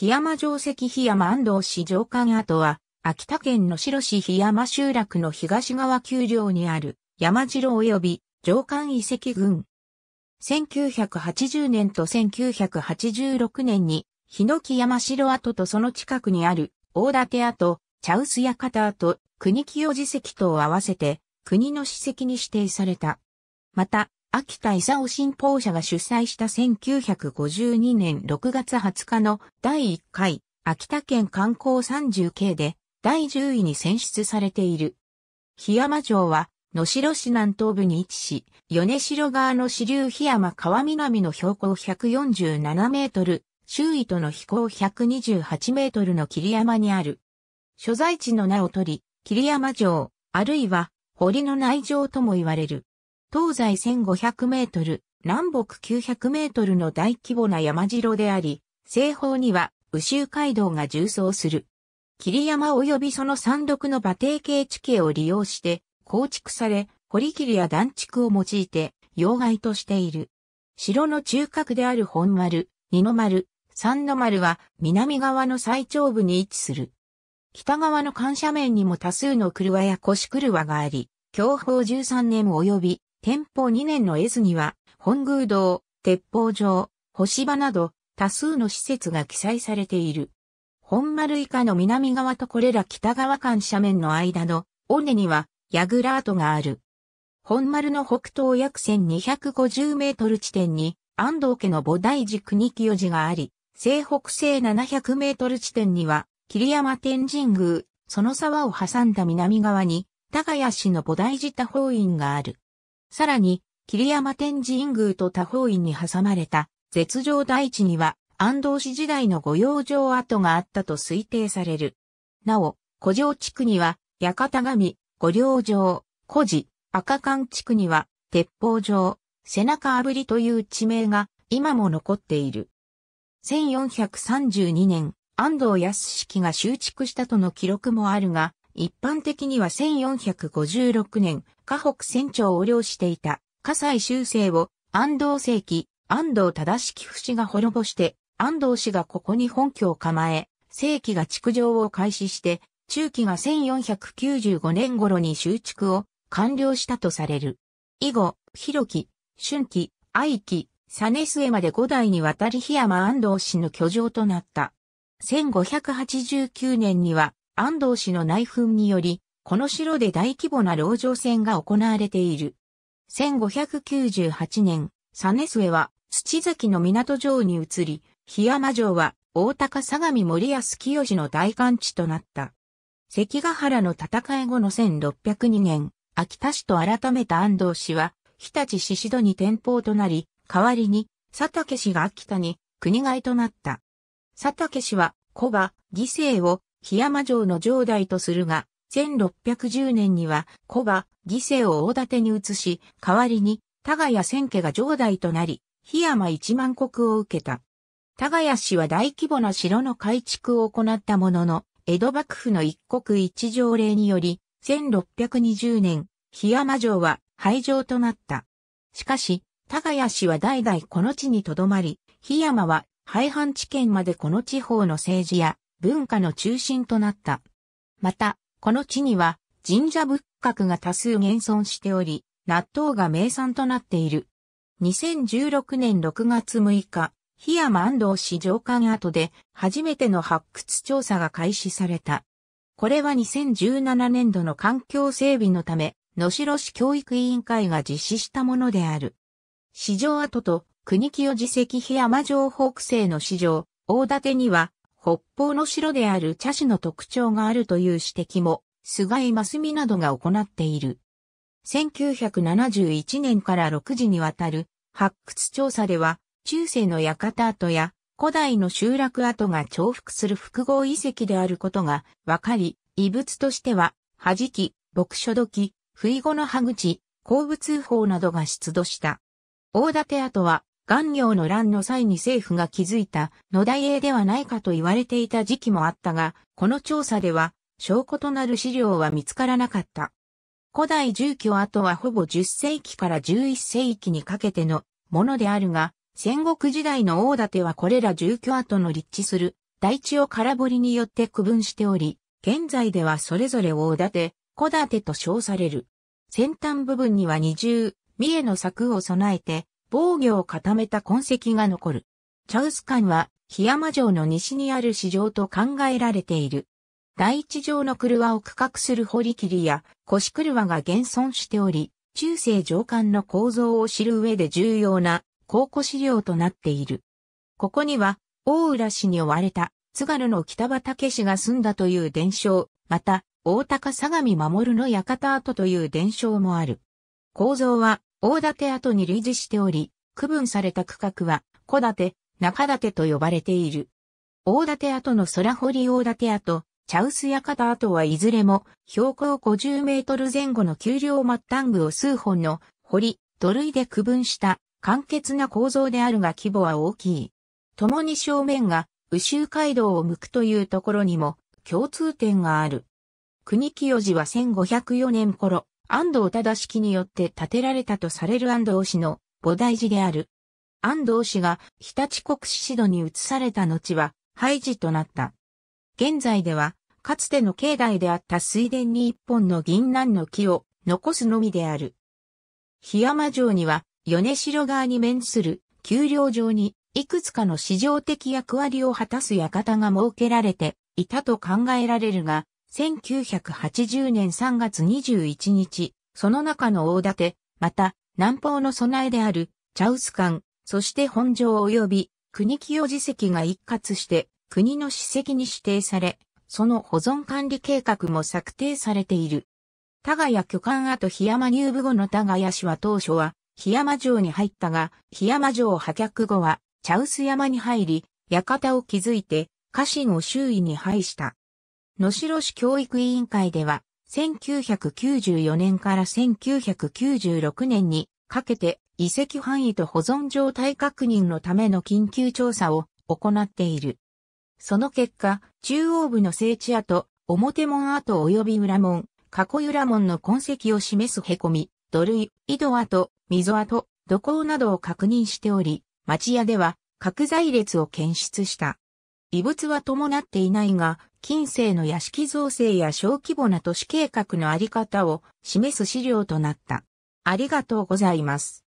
檜山城石檜山安藤市城間跡は、秋田県の白市檜山集落の東側丘陵にある山城及び城間遺跡群。1980年と1986年に、日の木山城跡とその近くにある大館跡、茶臼屋方跡、国清寺跡と合わせて国の史跡に指定された。また、秋田勲新報社が主催した1952年6月20日の第1回秋田県観光 30K で第10位に選出されている。檜山城は野城市南東部に位置し、米城川の支流檜山川南の標高147メートル、周囲との飛行128メートルの霧山にある。所在地の名を取り、霧山城、あるいは堀の内城とも言われる。東西1500メートル、南北900メートルの大規模な山城であり、西方には宇宙街道が縦走する。霧山及びその山麓の馬蹄形地形を利用して構築され、堀切や断築を用いて、要害としている。城の中核である本丸、二の丸、三の丸は南側の最長部に位置する。北側の緩斜面にも多数の車や腰車があり、享保13年及び天保2年の絵図には、本宮堂、鉄砲場、星場など、多数の施設が記載されている。本丸以下の南側とこれら北側間斜面の間の、尾根には、ヤグラートがある。本丸の北東約1250メートル地点に、安藤家の菩提寺国清寺があり、西北西700メートル地点には、桐山天神宮、その沢を挟んだ南側に、高谷市の菩提寺多方院がある。さらに、桐山天神宮と多方院に挟まれた絶上大地には安藤氏時代の御用城跡があったと推定される。なお、古城地区には館神、御領城、古寺、赤館地区には鉄砲城、背中炙りという地名が今も残っている。1432年、安藤康式が修築したとの記録もあるが、一般的には1456年、河北船長を領していた、河西修正を安藤正規、安藤忠式氏が滅ぼして、安藤氏がここに本拠を構え、正規が築城を開始して、中期が1495年頃に修築を完了したとされる。以後、広木、春季、愛サネスエまで五代にわたり檜山安藤氏の居城となった。1589年には、安藤氏の内紛により、この城で大規模な籠城戦が行われている。1598年、実末は土崎の港城に移り、檜山城は大高相模森安清の大官地となった。関ヶ原の戦い後の1602年、秋田市と改めた安藤氏は、日立市市戸に転保となり、代わりに佐竹氏が秋田に国外となった。佐竹氏は、小馬、義政を檜山城の城代とするが、1610年には古馬、義牲を大館に移し、代わりに、田賀谷千家が城代となり、檜山一万国を受けた。田賀谷氏は大規模な城の改築を行ったものの、江戸幕府の一国一条例により、1620年、檜山城は廃城となった。しかし、田賀谷氏は代々この地に留まり、檜山は廃藩地県までこの地方の政治や文化の中心となった。また、この地には神社仏閣が多数現存しており、納豆が名産となっている。2016年6月6日、檜山安藤市上官跡で初めての発掘調査が開始された。これは2017年度の環境整備のため、野城市教育委員会が実施したものである。市場跡と国清自石檜山城北西の市場、大館には北方の城である茶師の特徴があるという指摘も、菅井正美などが行っている。1971年から6時にわたる発掘調査では、中世の館跡や古代の集落跡が重複する複合遺跡であることが分かり、遺物としては、弾き、牧書土不意後の歯口、鉱物法などが出土した。大館跡は、元業の乱の際に政府が築いた野田英ではないかと言われていた時期もあったが、この調査では証拠となる資料は見つからなかった。古代住居跡はほぼ10世紀から11世紀にかけてのものであるが、戦国時代の大館はこれら住居跡の立地する大地を空堀によって区分しており、現在ではそれぞれ大館、小館と称される。先端部分には二重、三重の柵を備えて、防御を固めた痕跡が残る。チャウス館は、檜山城の西にある市場と考えられている。第一城の車を区画する堀切や腰車が現存しており、中世城館の構造を知る上で重要な考古資料となっている。ここには、大浦市に追われた津軽の北畑氏が住んだという伝承、また、大高相模守の館跡という伝承もある。構造は、大館跡に類似しており、区分された区画は、小館、中館と呼ばれている。大館跡の空堀大館跡、茶臼館跡はいずれも標高50メートル前後の丘陵末端部を数本の堀、土塁で区分した簡潔な構造であるが規模は大きい。共に正面が宇州街道を向くというところにも共通点がある。国清寺は1504年頃、安藤忠式によって建てられたとされる安藤氏の菩提寺である。安藤氏が日立国市戸に移された後は廃寺となった。現在では、かつての境内であった水田に一本の銀杏の木を残すのみである。檜山城には、米城側に面する丘陵城に、いくつかの市場的役割を果たす館が設けられていたと考えられるが、1980年3月21日、その中の大館、また、南方の備えである、茶臼館、そして本城及び、国清寺跡が一括して、国の史跡に指定され、その保存管理計画も策定されている。田谷巨漢後檜山入部後の田谷氏は当初は、檜山城に入ったが、檜山城破却後は、茶臼山に入り、館を築いて、家臣を周囲に配した。野代市教育委員会では、1994年から1996年にかけて遺跡範囲と保存状態確認のための緊急調査を行っている。その結果、中央部の聖地跡、表門跡及び裏門、囲い裏門の痕跡を示す凹み、土塁、井戸跡、溝跡、土坑などを確認しており、町屋では角材列を検出した。異物は伴っていないが、近世の屋敷造成や小規模な都市計画のあり方を示す資料となった。ありがとうございます。